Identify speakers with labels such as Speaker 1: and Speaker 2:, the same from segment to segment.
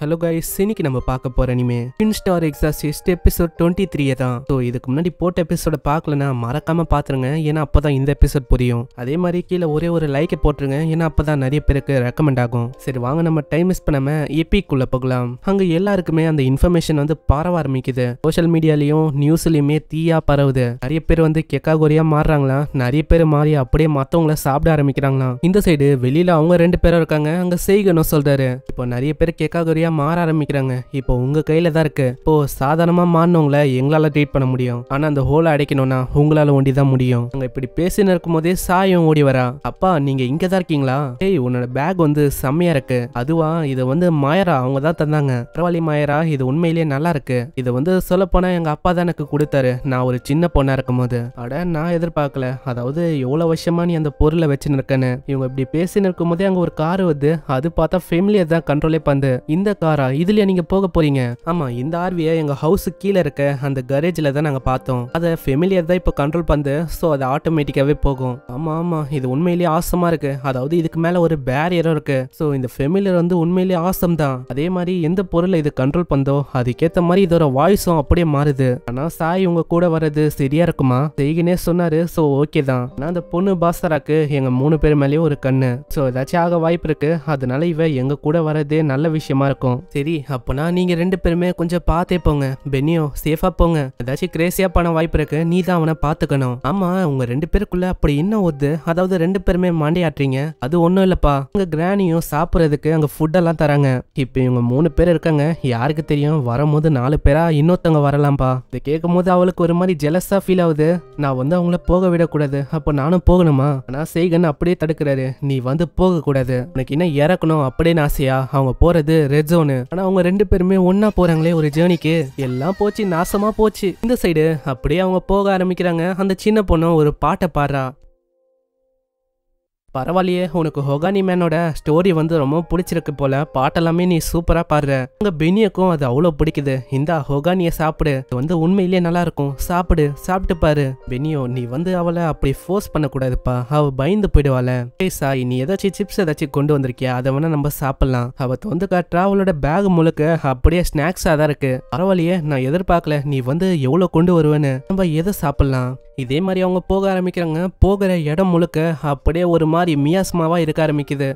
Speaker 1: hello guys இன்னைக்கு நம்ம பார்க்க போற anime twin star exorcist episode twenty three தான் ஸோ இதுக்கு முன்னாடி போட்ட எபிசோட பார்க்கலனா மறக்காம பாத்துருங்க ஏன்னா அப்பதான் இந்த எபிசோட் புரியும் அதே மாதிரி கீழே ஒரே ஒரு லைக்கை போட்டுருங்க ஏன்னா அப்பதான் நிறைய பேருக்கு ரெக்கமெண்ட் ஆகும் சரி வாங்க நம்ம டைம் மிஸ் பண்ணாம குள்ள போகலாம் அங்க எல்லாருக்குமே அந்த இன்ஃபர்மேஷன் வந்து பரவ ஆரம்பிக்குது சோஷியல் மீடியாலையும் நியூஸ்லயுமே தீயா பரவுது நிறைய பேர் வந்து கெக்காகோரியா மாறுறாங்களாம் நிறைய பேர் மாறி அப்படியே மத்தவங்கள சாப்பிட ஆரம்பிக்கிறாங்களா இந்த சைடு வெளியில அவங்க ரெண்டு பேரும் இருக்காங்க அங்க செய்கணும் சொல்றாரு இப்போ நிறைய பேர் கெக்காகோரியா நல்லபடியாக மாற ஆரம்பிக்கிறாங்க இப்போ உங்க கையில தான் இருக்கு இப்போ சாதாரணமா மாறினவங்கள எங்களால ட்ரீட் பண்ண முடியும் ஆனா அந்த ஹோலை அடைக்கணும்னா உங்களால ஒண்டிதான் முடியும் அங்க இப்படி பேசின்னு இருக்கும்போதே சாயம் ஓடி வரா அப்பா நீங்க இங்க தான் இருக்கீங்களா ஏய் உன்னோட பேக் வந்து செம்மையா இருக்கு அதுவா இது வந்து மாயரா அவங்க தான் தந்தாங்க பரவாயில்ல மாயரா இது உண்மையிலேயே நல்லா இருக்கு இத வந்து சொல்ல போனா எங்க அப்பா தான் எனக்கு கொடுத்தாரு நான் ஒரு சின்ன பொண்ணா இருக்கும் போது அட நான் எதிர்பார்க்கல அதாவது எவ்வளவு வருஷமா நீ அந்த பொருளை வச்சுன்னு இருக்கேன்னு இவங்க இப்படி பேசின்னு போதே அங்க ஒரு கார் வந்து அது பார்த்தா ஃபேமிலியை தான் கண்ட்ரோலே பந்து இந்த தாரா இதுலயே நீங்க போக போறீங்க ஆமா இந்த ஆர்வியை எங்க ஹவுஸ் கீழே இருக்க அந்த கரேஜ்ல தான் நாங்க பார்த்தோம் அதை ஃபெமிலியர் தான் இப்போ கண்ட்ரோல் பண்ணு ஸோ அது ஆட்டோமேட்டிக்காவே போகும் ஆமா ஆமா இது உண்மையிலேயே ஆசமா இருக்கு அதாவது இதுக்கு மேல ஒரு பேரியரும் இருக்கு ஸோ இந்த ஃபெமிலியர் வந்து உண்மையிலேயே ஆசம் தான் அதே மாதிரி எந்த பொருளை இது கண்ட்ரோல் பண்ணதோ அதுக்கேற்ற மாதிரி இதோட வாய்ஸும் அப்படியே மாறுது ஆனா சாய் உங்க கூட வர்றது சரியா இருக்குமா செய்கினே சொன்னாரு ஸோ ஓகே தான் அந்த பொண்ணு பாஸ்தராக்கு எங்க மூணு பேர் மேலேயும் ஒரு கண்ணு ஸோ ஏதாச்சும் ஆக வாய்ப்பு இருக்கு அதனால இவ எங்க கூட வர்றதே நல்ல விஷயமா இருக்கும் இருக்கும் சரி அப்போனா நீங்க ரெண்டு பேருமே கொஞ்சம் பாத்தே போங்க பென்னியோ சேஃபா போங்க ஏதாச்சும் கிரேசியா பண்ண வாய்ப்பு இருக்கு நீ தான் அவனை பாத்துக்கணும் ஆமா உங்க ரெண்டு பேருக்குள்ள அப்படி இன்னும் ஒத்து அதாவது ரெண்டு பேருமே மாண்டையாட்டுறீங்க அது ஒன்றும் இல்லப்பா உங்கள் கிராணியும் சாப்பிட்றதுக்கு அங்க ஃபுட்டெல்லாம் தராங்க இப்போ இவங்க மூணு பேர் இருக்காங்க யாருக்கு தெரியும் வரும்போது நாலு பேரா இன்னொருத்தவங்க வரலாம்ப்பா இதை கேட்கும் போது அவளுக்கு ஒரு மாதிரி ஜெலஸா ஃபீல் ஆகுது நான் வந்து அவங்கள போக விடக்கூடாது அப்போ நானும் போகணுமா ஆனால் செய்கன்னு அப்படியே தடுக்கிறாரு நீ வந்து போகக்கூடாது உனக்கு இன்னும் இறக்கணும் அப்படின்னு ஆசையா அவங்க போறது ரெட் ஜோனு ஆனா அவங்க ரெண்டு பேருமே ஒன்னா போறாங்களே ஒரு ஜேர்னிக்கு எல்லாம் போச்சு நாசமா போச்சு இந்த சைடு அப்படியே அவங்க போக ஆரம்பிக்கிறாங்க அந்த சின்ன பொண்ணு ஒரு பாட்டை பாடுறா பரவாயில்லையே உனக்கு ஹொகானி மேனோட ஸ்டோரி வந்து ரொம்ப பிடிச்சிருக்கு போல பாட்டெல்லாமே நீ சூப்பராக பாடுற உங்க பெனியக்கும் அது அவ்வளோ பிடிக்குது இந்த ஹொகானியை சாப்பிடு இது வந்து உண்மையிலேயே நல்லா இருக்கும் சாப்பிடு சாப்பிட்டு பாரு பெனியோ நீ வந்து அவளை அப்படி ஃபோர்ஸ் பண்ணக்கூடாதுப்பா அவ பயந்து போயிடுவாள சாய் நீ ஏதாச்சும் சிப்ஸ் ஏதாச்சும் கொண்டு வந்திருக்கியா அதை வேணா நம்ம சாப்பிடலாம் அவ தந்து காட்டுறா அவளோட பேக் முழுக்க அப்படியே ஸ்நாக்ஸாக தான் இருக்கு பரவாயில்லையே நான் எதிர்பார்க்கல நீ வந்து எவ்வளோ கொண்டு வருவேன்னு நம்ம எதை சாப்பிடலாம் இதே மாதிரி அவங்க போக ஆரம்பிக்கிறாங்க போகிற இடம் முழுக்க அப்படியே ஒரு மாதிரி மியாஸ்மாவாக இருக்க ஆரம்பிக்குது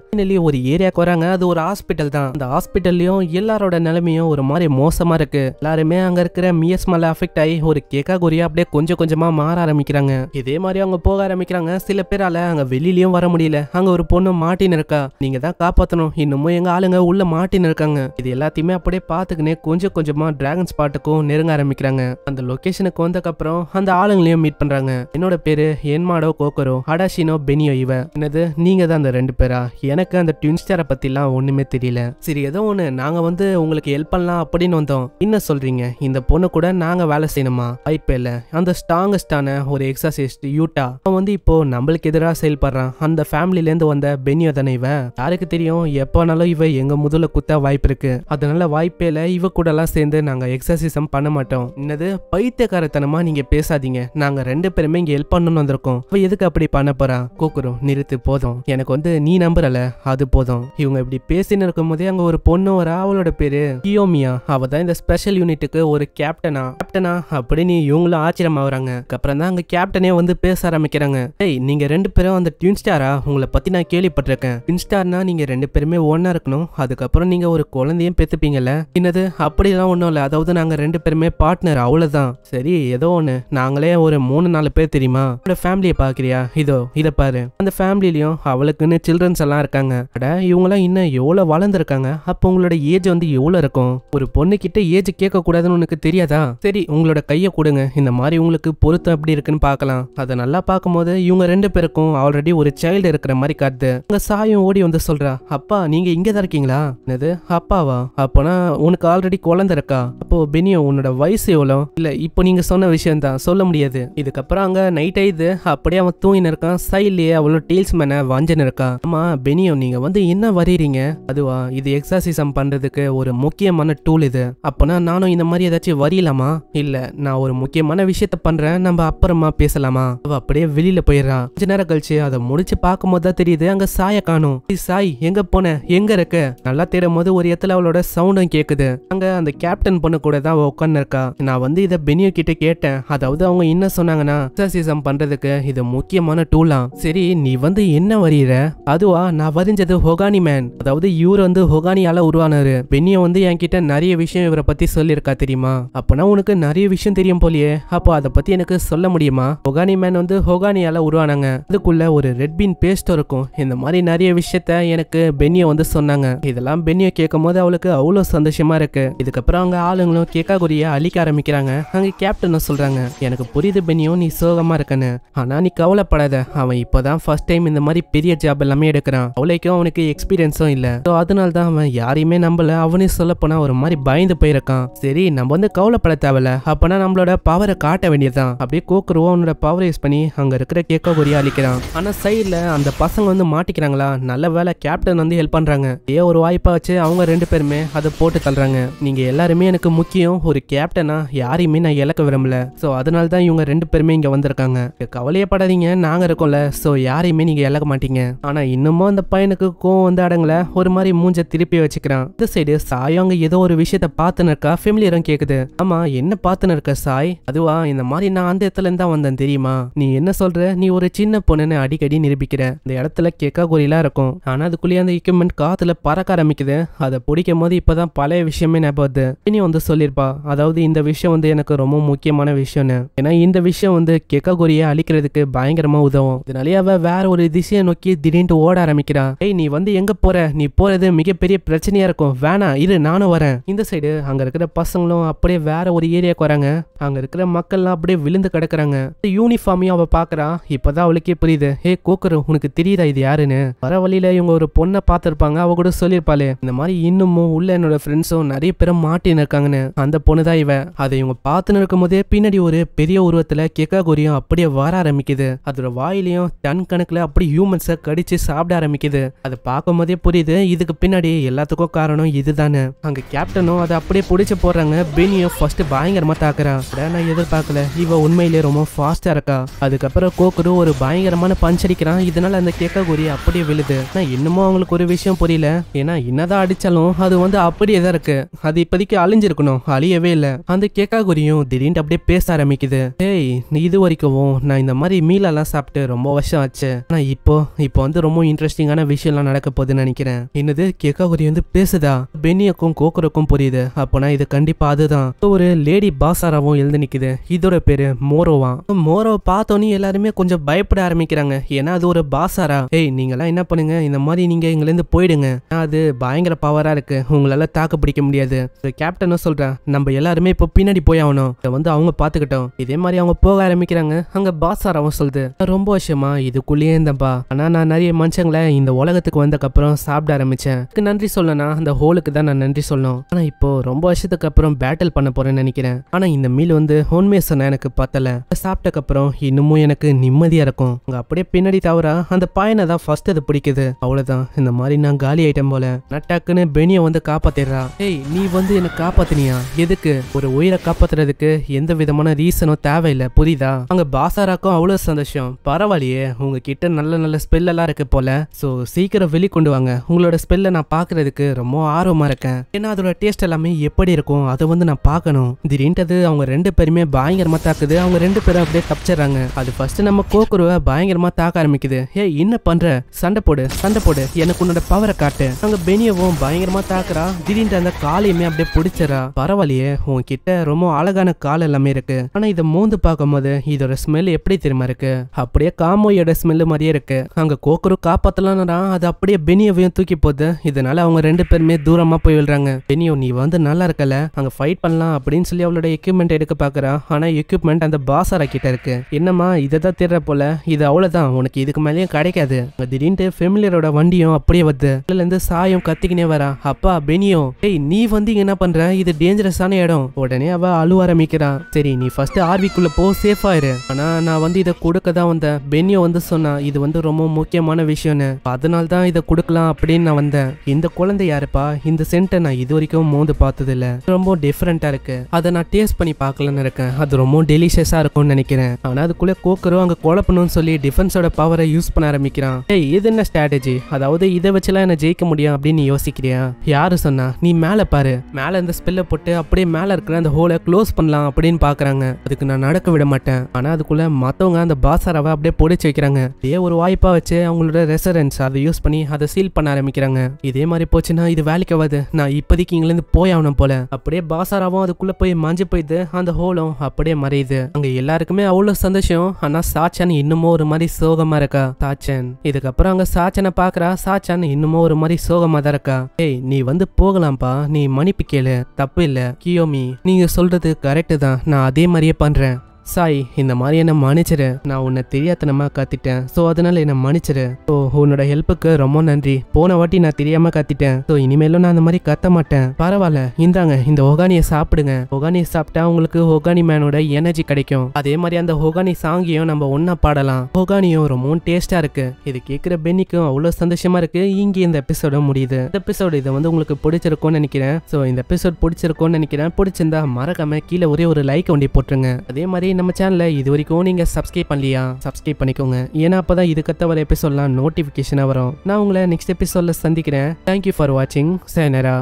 Speaker 1: ஒரு ஏரியாவுக்கு வராங்க அது ஒரு ஹாஸ்பிட்டல் தான் அந்த ஹாஸ்பிட்டல்லையும் எல்லாரோட நிலைமையும் ஒரு மாதிரி மோசமாக இருக்கு எல்லாருமே அங்கே இருக்கிற மியாஸ்மால அஃபெக்ட் ஆகி ஒரு கேக்கா குறியா அப்படியே கொஞ்சம் கொஞ்சமாக மாற ஆரம்பிக்கிறாங்க இதே மாதிரி அவங்க போக ஆரம்பிக்கிறாங்க சில பேரால அங்கே வெளியிலயும் வர முடியல அங்கே ஒரு பொண்ணு மாட்டின்னு இருக்கா நீங்கள் தான் காப்பாற்றணும் இன்னமும் எங்கள் ஆளுங்க உள்ளே மாட்டின்னு இருக்காங்க இது எல்லாத்தையுமே அப்படியே பார்த்துக்கினே கொஞ்சம் கொஞ்சமாக டிராகன் ஸ்பாட்டுக்கும் நெருங்க ஆரம்பிக்கிறாங்க அந்த வந்ததுக்கு வந்ததுக்கப்புறம் அந்த ஆளுங்களையும் மீட் பண்ண பண்றாங்க என்னோட பேரு என்மாடோ கோக்கரோ அடாஷினோ பெனியோ இவ என்னது நீங்க தான் அந்த ரெண்டு பேரா எனக்கு அந்த டியூன் பத்தி எல்லாம் ஒண்ணுமே தெரியல சரி ஏதோ ஒண்ணு நாங்க வந்து உங்களுக்கு ஹெல்ப் பண்ணலாம் அப்படின்னு வந்தோம் என்ன சொல்றீங்க இந்த பொண்ணு கூட நாங்க வேலை செய்யணுமா வாய்ப்பே இல்ல அந்த ஸ்ட்ராங்கஸ்டான ஒரு எக்ஸசைஸ்ட் யூட்டா அவன் வந்து இப்போ நம்மளுக்கு எதிராக செயல்படுறான் அந்த ஃபேமிலில இருந்து வந்த பெனியோ தானே இவன் யாருக்கு தெரியும் எப்போனாலும் இவ எங்க முதல்ல குத்த வாய்ப்பு இருக்கு அதனால வாய்ப்பே இவ கூட எல்லாம் சேர்ந்து நாங்க எக்ஸசைஸும் பண்ண மாட்டோம் என்னது பைத்தியக்காரத்தனமா நீங்க பேசாதீங்க நாங்க ரெண்டு ரெண்டு பேருமே இங்கே ஹெல்ப் பண்ணணும்னு வந்திருக்கோம் அவள் எதுக்கு அப்படி பண்ண போறா கோக்குறோம் நிறுத்து போதும் எனக்கு வந்து நீ நம்புறல அது போதும் இவங்க இப்படி பேசின்னு இருக்கும் போதே அங்க ஒரு பொண்ணு ஒரு அவளோட பேரு கியோமியா அவ தான் இந்த ஸ்பெஷல் யூனிட்டுக்கு ஒரு கேப்டனா கேப்டனா அப்படின்னு இவங்களும் ஆச்சரியம் ஆகுறாங்க அப்புறம் தான் அங்க கேப்டனே வந்து பேச ஆரம்பிக்கிறாங்க டேய் நீங்க ரெண்டு பேரும் அந்த ட்வின் ஸ்டாரா உங்களை பத்தி நான் கேள்விப்பட்டிருக்கேன் ட்வின் ஸ்டார்னா நீங்க ரெண்டு பேருமே ஒன்னா இருக்கணும் அதுக்கப்புறம் நீங்க ஒரு குழந்தையும் பேத்துப்பீங்கல்ல என்னது அப்படிலாம் ஒன்றும் இல்லை அதாவது நாங்கள் ரெண்டு பேருமே பார்ட்னர் அவ்வளவுதான் சரி ஏதோ ஒன்று நாங்களே ஒரு மூணு மூணு நாலு பேர் தெரியுமா அவளோட ஃபேமிலியை இதோ இதை பாரு அந்த ஃபேமிலிலையும் அவளுக்குன்னு சில்ட்ரன்ஸ் எல்லாம் இருக்காங்க அட இவங்கெல்லாம் இன்னும் எவ்வளவு வளர்ந்துருக்காங்க அப்போ உங்களோட ஏஜ் வந்து எவ்வளவு இருக்கும் ஒரு கிட்ட ஏஜ் கேட்கக்கூடாதுன்னு உனக்கு தெரியாதா சரி உங்களோட கையை கொடுங்க இந்த மாதிரி உங்களுக்கு பொருத்தம் எப்படி இருக்குன்னு பாக்கலாம் அதை நல்லா பார்க்கும்போது இவங்க ரெண்டு பேருக்கும் ஆல்ரெடி ஒரு சைல்டு இருக்கிற மாதிரி காத்து உங்க சாயம் ஓடி வந்து சொல்றா அப்பா நீங்க இங்க தான் இருக்கீங்களா என்னது அப்பாவா அப்பனா உனக்கு ஆல்ரெடி குழந்தை இருக்கா அப்போ பெனியோ உன்னோட வயசு எவ்வளோ இல்ல இப்போ நீங்க சொன்ன விஷயம் தான் சொல்ல முடியாது இதுக்கு அதுக்கப்புறம் அங்கே நைட் ஆயிடுது அப்படியே அவன் தூங்கினு இருக்கான் சைட்லேயே அவ்வளோ டீல்ஸ் மேனை வாஞ்சன் இருக்கான் ஆமா பெனியோ நீங்கள் வந்து என்ன வரைகிறீங்க அதுவா இது எக்ஸாசிசம் பண்ணுறதுக்கு ஒரு முக்கியமான டூல் இது அப்போனா நானும் இந்த மாதிரி ஏதாச்சும் வரையலாமா இல்லை நான் ஒரு முக்கியமான விஷயத்த பண்ணுறேன் நம்ம அப்புறமா பேசலாமா அவ அப்படியே வெளியில் போயிடுறான் கொஞ்ச நேரம் கழிச்சு அதை முடிச்சு பார்க்கும் போது தான் தெரியுது அங்கே சாயை காணும் சாய் எங்கே போன எங்கே இருக்க நல்லா தேடும் போது ஒரு இடத்துல அவளோட சவுண்டும் கேட்குது அங்கே அந்த கேப்டன் பொண்ணு கூட தான் உட்காந்து இருக்கா நான் வந்து இதை பெனியோ கிட்ட கேட்டேன் அதாவது அவங்க என்ன சொன்னாங்க ஆனா எக்ஸசிசம் பண்றதுக்கு இது முக்கியமான டூலா சரி நீ வந்து என்ன வரையிற அதுவா நான் வரைஞ்சது ஹொகானி மேன் அதாவது இவர் வந்து ஹொகானியால உருவானாரு பெண்ணிய வந்து என்கிட்ட நிறைய விஷயம் இவரை பத்தி சொல்லியிருக்கா தெரியுமா அப்பனா உனக்கு நிறைய விஷயம் தெரியும் போலயே அப்போ அதை பத்தி எனக்கு சொல்ல முடியுமா ஹொகானி மேன் வந்து ஹொகானியால உருவானாங்க அதுக்குள்ள ஒரு ரெட் பேஸ்ட் இருக்கும் இந்த மாதிரி நிறைய விஷயத்த எனக்கு பென்னிய வந்து சொன்னாங்க இதெல்லாம் பென்னிய கேட்கும் போது அவளுக்கு அவ்வளோ சந்தோஷமா இருக்கு இதுக்கப்புறம் அவங்க ஆளுங்களும் கேக்காகுரிய அழிக்க ஆரம்பிக்கிறாங்க அங்க கேப்டனும் சொல்றாங்க எனக்கு புரியுது பென்னியும் நீ சோகமா இருக்கன்னு ஆனா நீ கவலைப்படாத அவன் இப்போ தான் ஃபர்ஸ்ட் டைம் இந்த மாதிரி பெரிய ஜாப் எல்லாமே எடுக்கிறான் அவளைக்கும் அவனுக்கு எக்ஸ்பீரியன்ஸும் இல்லை ஸோ அதனால தான் அவன் யாரையுமே நம்பல அவனே போனா ஒரு மாதிரி பயந்து போயிருக்கான் சரி நம்ம வந்து கவலைப்பட தேவையில்ல அப்பனா நம்மளோட பவரை காட்ட வேண்டியதுதான் அப்படியே கோக்குருவோ அவனோட பவர் யூஸ் பண்ணி அங்கே இருக்கிற கேக்க கொரியா அழிக்கிறான் ஆனா சைட்ல அந்த பசங்க வந்து மாட்டிக்கிறாங்களா நல்ல வேலை கேப்டன் வந்து ஹெல்ப் பண்றாங்க ஏ ஒரு வாய்ப்பா வச்சு அவங்க ரெண்டு பேருமே அதை போட்டு தள்ளுறாங்க நீங்க எல்லாருமே எனக்கு முக்கியம் ஒரு கேப்டனா யாரையுமே நான் இழக்க விரும்பல ஸோ அதனால தான் இவங்க ரெண்டு பேருமே எல்லாருமே இங்க வந்திருக்காங்க கவலையப்படாதீங்க நாங்க இருக்கோம்ல சோ யாரையுமே நீங்க இழக்க மாட்டீங்க ஆனா இன்னமும் அந்த பையனுக்கு கோவம் வந்து அடங்கல ஒரு மாதிரி மூஞ்ச திருப்பி வச்சுக்கிறான் இந்த சைடு சாய் அவங்க ஏதோ ஒரு விஷயத்த பார்த்துன்னு இருக்கா ஃபேமிலியரும் கேட்குது ஆமா என்ன பாத்துன்னு இருக்க சாய் அதுவா இந்த மாதிரி நான் அந்த இடத்துல இருந்தா வந்தேன் தெரியுமா நீ என்ன சொல்ற நீ ஒரு சின்ன பொண்ணுன்னு அடிக்கடி நிரூபிக்கிற இந்த இடத்துல கேக்கா கோரிலாம் இருக்கும் ஆனா அதுக்குள்ளேயே அந்த எக்யூப்மெண்ட் காத்துல பறக்க ஆரம்பிக்குது அதை பிடிக்கும் போது இப்பதான் பழைய விஷயமே ஞாபகம் இனி வந்து சொல்லிருப்பா அதாவது இந்த விஷயம் வந்து எனக்கு ரொம்ப முக்கியமான விஷயம்னு ஏன்னா இந்த விஷயம் விஷயம் வந்து கெக்ககோரியை அழிக்கிறதுக்கு பயங்கரமாக உதவும் இதனாலே அவள் வேற ஒரு திசையை நோக்கி திடீர்னு ஓட ஆரம்பிக்கிறான் ஏய் நீ வந்து எங்க போற நீ போறது மிகப்பெரிய பிரச்சனையா இருக்கும் வேணா இரு நானும் வரேன் இந்த சைடு அங்க இருக்கிற பசங்களும் அப்படியே வேற ஒரு ஏரியாவுக்கு வராங்க அங்க இருக்கிற மக்கள்லாம் அப்படியே விழுந்து கிடக்குறாங்க யூனிஃபார்மையும் அவள் பாக்குறா இப்பதான் அவளுக்கே புரியுது ஏ கோக்கரு உனக்கு தெரியுதா இது யாருன்னு வர வழியில இவங்க ஒரு பொண்ணை பார்த்துருப்பாங்க அவ கூட சொல்லியிருப்பாளே இந்த மாதிரி இன்னமும் உள்ள என்னோட ஃப்ரெண்ட்ஸும் நிறைய பேரும் மாட்டின்னு இருக்காங்கன்னு அந்த பொண்ணு தான் இவன் அதை இவங்க பார்த்துன்னு இருக்கும் போதே பின்னாடி ஒரு பெரிய உருவத்தில் கெக்காகோரியும் அப்படியே வர ஆரம்பிக்குது அதோட வாயிலையும் டன் கணக்குல அப்படி ஹியூமன்ஸை கடிச்சு சாப்பிட ஆரம்பிக்குது அதை பார்க்கும் போதே புரியுது இதுக்கு பின்னாடி எல்லாத்துக்கும் காரணம் இதுதானே அங்க கேப்டனும் அதை அப்படியே பிடிச்சு போடுறாங்க பெனியும் ஃபர்ஸ்ட் பயங்கரமா தாக்குறான் நான் எதிர்பார்க்கல இவ உண்மையிலே ரொம்ப ஃபாஸ்டா இருக்கா அதுக்கப்புறம் கோக்குரு ஒரு பயங்கரமான பஞ்ச் அடிக்கிறான் இதனால அந்த கேக்காகுரி அப்படியே விழுது நான் இன்னமும் அவங்களுக்கு ஒரு விஷயம் புரியல ஏன்னா என்னதான் அடிச்சாலும் அது வந்து அப்படியே தான் இருக்கு அது இப்போதைக்கு அழிஞ்சிருக்கணும் அழியவே இல்லை அந்த கேக்காகுரியும் திடீர்னு அப்படியே பேச ஆரம்பிக்குது ஏய் இது வரைக்கும் நான் இந்த மாதிரி மீலெல்லாம் சாப்பிட்டு ரொம்ப வருஷம் ஆச்சு ஆனால் இப்போ இப்போ வந்து ரொம்ப இன்ட்ரெஸ்டிங்கான விஷயம்லாம் நடக்க போகுதுன்னு நினைக்கிறேன் என்னது கேக்காகுரி வந்து பேசுதா பென்னியக்கும் கோக்கருக்கும் புரியுது அப்போனா இது கண்டிப்பாக அதுதான் ஒரு லேடி பாசாராவும் எழுந்து நிற்குது இதோட பேர் மோரோவா மோரோ பார்த்தோன்னே எல்லாருமே கொஞ்சம் பயப்பட ஆரம்பிக்கிறாங்க ஏன்னா அது ஒரு பாசாரா ஏய் நீங்களாம் என்ன பண்ணுங்க இந்த மாதிரி நீங்கள் எங்கேருந்து போயிடுங்க அது பயங்கர பவராக இருக்கு உங்களால் தாக்கு பிடிக்க முடியாது கேப்டனும் சொல்கிறேன் நம்ம எல்லாருமே இப்போ பின்னாடி போய் ஆகணும் இதை வந்து அவங்க பார்த்துக்கிட்டோம் இதே மாதிரி அவங்க போக போக ஆரம்பிக்கிறாங்க அங்க பாசார் அவன் சொல்லுது ரொம்ப வருஷமா இதுக்குள்ளேயே இருந்தப்பா ஆனா நான் நிறைய மனுஷங்களை இந்த உலகத்துக்கு வந்தக்கப்புறம் சாப்பிட ஆரம்பிச்சேன் நன்றி சொல்லனா அந்த ஹோலுக்கு தான் நான் நன்றி சொல்லணும் ஆனா இப்போ ரொம்ப வருஷத்துக்கு அப்புறம் பேட்டில் பண்ண போறேன்னு நினைக்கிறேன் ஆனா இந்த மீல் வந்து ஹோன்மே சொன்ன எனக்கு பத்தல சாப்பிட்டக்கு அப்புறம் இன்னமும் எனக்கு நிம்மதியா இருக்கும் அங்க அப்படியே பின்னாடி தவிர அந்த பாயனை தான் ஃபர்ஸ்ட் அது பிடிக்குது அவ்வளவுதான் இந்த மாதிரி நான் காலி ஆயிட்டேன் போல நட்டாக்குன்னு பெனியை வந்து காப்பாத்திடுறா ஏய் நீ வந்து என்ன காப்பாத்தினியா எதுக்கு ஒரு உயிரை காப்பாத்துறதுக்கு எந்த விதமான ரீசனும் தேவையில்லை புரியுதா அங்க பாசாராக்கும் அவ்வளவு சந்தோஷம் பரவாயில்லையே உங்ககிட்ட நல்ல நல்ல ஸ்பெல் எல்லாம் இருக்கு போல சோ சீக்கிரம் வெளிக்கொண்டு வாங்க உங்களோட ஸ்பெல்ல நான் பாக்குறதுக்கு ரொம்ப ஆர்வமா இருக்கேன் ஏன்னா அதோட டேஸ்ட் எல்லாமே எப்படி இருக்கும் அதை வந்து நான் பார்க்கணும் திடீர்னு அவங்க ரெண்டு பேருமே பயங்கரமா தாக்குது அவங்க ரெண்டு பேரும் அப்படியே தப்பிச்சிடறாங்க அது ஃபர்ஸ்ட் நம்ம கோக்குருவை பயங்கரமா தாக்க ஆரம்பிக்குது ஏ என்ன பண்ற சண்டை போடு சண்டை போடு எனக்கு உன்னோட பவரை காட்டு அங்க பெனியவும் பயங்கரமா தாக்குறா திடீர்னு அந்த காலையுமே அப்படியே பிடிச்சிடறா பரவாயில்லையே உன்கிட்ட ரொம்ப அழகான கால் எல்லாமே இருக்கு ஆனா இதை மோந்து பார்க்கும் பார்க்கும்போது இதோட ஸ்மெல் எப்படி தெரியுமா இருக்கு அப்படியே காமோயோட ஸ்மெல்லு மாதிரியே இருக்கு அங்க கோக்கரு காப்பாத்தலாம் அது அப்படியே பெனியவையும் தூக்கி போகுது இதனால அவங்க ரெண்டு பேருமே தூரமா போய் விழுறாங்க பெனியோ நீ வந்து நல்லா இருக்கல அங்க ஃபைட் பண்ணலாம் அப்படின்னு சொல்லி அவளோட எக்யூப்மெண்ட் எடுக்க பாக்குறா ஆனா எக்யூப்மெண்ட் அந்த பாசாரா கிட்ட இருக்கு என்னம்மா இதை தான் தேடுற போல இது அவ்வளவுதான் உனக்கு இதுக்கு மேலேயும் கிடைக்காது திடீர்னு ஃபெமிலியரோட வண்டியும் அப்படியே வருது இருந்து சாயம் கத்திக்கினே வரா அப்பா பெனியோ டேய் நீ வந்து என்ன பண்ற இது டேஞ்சரஸான இடம் உடனே அவ அழுவ ஆரம்பிக்கிறான் சரி நீ ஃபர்ஸ்ட் ஆர்விக்குள்ள போ சேஃபாயிரு ஆயிரு ஆனா நான் வந்து இதை கொடுக்க தான் வந்தேன் பென்னியோ வந்து சொன்னா இது வந்து ரொம்ப முக்கியமான விஷயம்னு அதனால தான் இதை கொடுக்கலாம் அப்படின்னு நான் வந்தேன் இந்த குழந்தை யாருப்பா இந்த சென்ட்டை நான் இது வரைக்கும் மோந்து பார்த்ததில்ல ரொம்ப டிஃப்ரெண்டா இருக்கு அதை நான் டேஸ்ட் பண்ணி பார்க்கலன்னு இருக்கேன் அது ரொம்ப டெலிஷியஸா இருக்கும்னு நினைக்கிறேன் ஆனா அதுக்குள்ளே கோக்கரும் அங்க குழப்பணும்னு சொல்லி டிஃபென்ஸோட பவரை யூஸ் பண்ண ஆரம்பிக்கிறான் ஏய் இது என்ன ஸ்ட்ராட்டஜி அதாவது இதை வச்சுலாம் என்ன ஜெயிக்க முடியும் அப்படின்னு யோசிக்கிறியா யாரு சொன்னா நீ மேல பாரு மேல இந்த ஸ்பெல்ல போட்டு அப்படியே மேல இருக்கிற அந்த ஹோலை க்ளோஸ் பண்ணலாம் அப்படின்னு பாக்குறாங்க அதுக்கு நான் நடக்க விட மாட்டேன் மாட்டேன் ஆனா அதுக்குள்ள மற்றவங்க அந்த பாசாராவை அப்படியே பொடிச்சு வைக்கிறாங்க இதே ஒரு வாய்ப்பா வச்சு அவங்களோட ரெசரன்ஸ் அதை யூஸ் பண்ணி அதை சீல் பண்ண ஆரம்பிக்கிறாங்க இதே மாதிரி போச்சுன்னா இது வேலைக்கு வாது நான் இப்போதைக்கு இருந்து போய் ஆகணும் போல அப்படியே பாசாராவும் அதுக்குள்ளே போய் மஞ்சு போயிடுது அந்த ஹோலும் அப்படியே மறையுது அங்கே எல்லாருக்குமே அவ்வளோ சந்தோஷம் ஆனால் சாச்சான் இன்னமும் ஒரு மாதிரி சோகமா இருக்கா சாச்சன் இதுக்கப்புறம் அங்கே சாச்சனை பார்க்குறா சாச்சான் இன்னமும் ஒரு மாதிரி சோகமா தான் இருக்கா ஏய் நீ வந்து போகலாம்ப்பா நீ மன்னிப்பு கேளு தப்பு இல்லை கியோமி நீங்கள் சொல்றது கரெக்டு தான் நான் அதே மாதிரியே பண்ணுறேன் சாய் இந்த மாதிரி என்ன மன்னிச்சிரு நான் உன்னை தெரியாதனமா காத்திட்டேன் ஸோ அதனால என்ன மன்னிச்சிரு ஸோ உன்னோட ஹெல்ப்புக்கு ரொம்ப நன்றி போன வாட்டி நான் தெரியாம காத்திட்டேன் ஸோ இனிமேலும் நான் அந்த மாதிரி கத்த மாட்டேன் பரவாயில்ல இந்தாங்க இந்த ஒகானியை சாப்பிடுங்க ஒகானியை சாப்பிட்டா உங்களுக்கு ஒகானி மேனோட எனர்ஜி கிடைக்கும் அதே மாதிரி அந்த ஹோகானி சாங்கியும் நம்ம ஒன்னா பாடலாம் ஹோகானியும் ரொம்பவும் டேஸ்டா இருக்கு இது கேட்குற பென்னிக்கும் அவ்வளோ சந்தோஷமா இருக்கு இங்கே இந்த எபிசோட முடியுது இந்த எபிசோடு இதை வந்து உங்களுக்கு பிடிச்சிருக்கும்னு நினைக்கிறேன் ஸோ இந்த எபிசோட் பிடிச்சிருக்கும்னு நினைக்கிறேன் பிடிச்சிருந்தா மறக்காம கீழே ஒரே ஒரு லைக் ஒண்டி போட்டுருங்க அதே மாதிரி நம்ம சேனலை இது வரைக்கும் நீங்கள் சப்ஸ்கிரைப் பண்ணலையா சப்ஸ்கிரைப் பண்ணிக்கோங்க ஏன்னா அப்போ தான் இதுக்கத்த வர எபிசோட்லாம் நோட்டிஃபிகேஷனாக வரும் நான் உங்களை நெக்ஸ்ட் எபிசோடில் சந்திக்கிறேன் தேங்க்யூ ஃபார் வாட்சிங் சேனரா